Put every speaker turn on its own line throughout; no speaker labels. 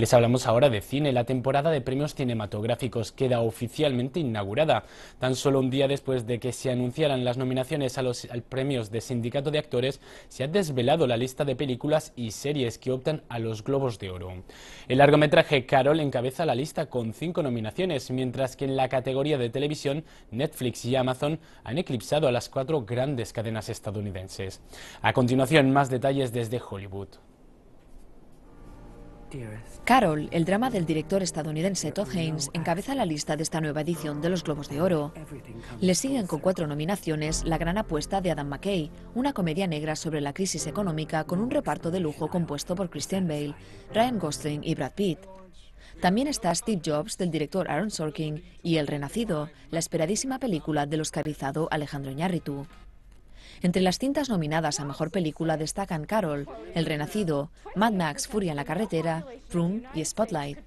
Les hablamos ahora de cine. La temporada de premios cinematográficos queda oficialmente inaugurada, tan solo un día después de que se anunciaran las nominaciones a los premios de Sindicato de Actores, se ha desvelado la lista de películas y series que optan a los Globos de Oro. El largometraje Carol encabeza la lista con cinco nominaciones, mientras que en la categoría de televisión, Netflix y Amazon han eclipsado a las cuatro grandes cadenas estadounidenses. A continuación, más detalles desde Hollywood.
Carol, el drama del director estadounidense Todd Haynes, encabeza la lista de esta nueva edición de los Globos de Oro. Le siguen con cuatro nominaciones La gran apuesta de Adam McKay, una comedia negra sobre la crisis económica con un reparto de lujo compuesto por Christian Bale, Ryan Gosling y Brad Pitt. También está Steve Jobs del director Aaron Sorkin y El Renacido, la esperadísima película de del oscarizado Alejandro Iñárritu. Entre las cintas nominadas a mejor película destacan Carol, El Renacido, Mad Max Furia en la carretera, Room y Spotlight.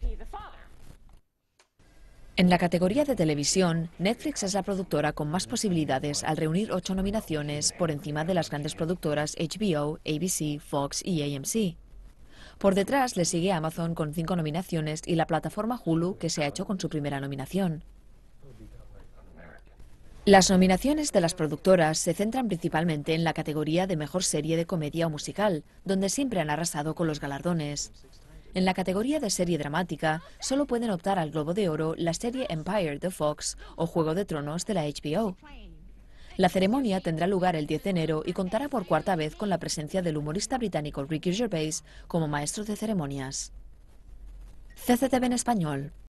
En la categoría de televisión, Netflix es la productora con más posibilidades al reunir ocho nominaciones por encima de las grandes productoras HBO, ABC, Fox y AMC. Por detrás le sigue Amazon con cinco nominaciones y la plataforma Hulu que se ha hecho con su primera nominación. Las nominaciones de las productoras se centran principalmente en la categoría de mejor serie de comedia o musical, donde siempre han arrasado con los galardones. En la categoría de serie dramática, solo pueden optar al Globo de Oro la serie Empire de Fox o Juego de Tronos de la HBO. La ceremonia tendrá lugar el 10 de enero y contará por cuarta vez con la presencia del humorista británico Ricky Gervais como maestro de ceremonias. CCTV en español.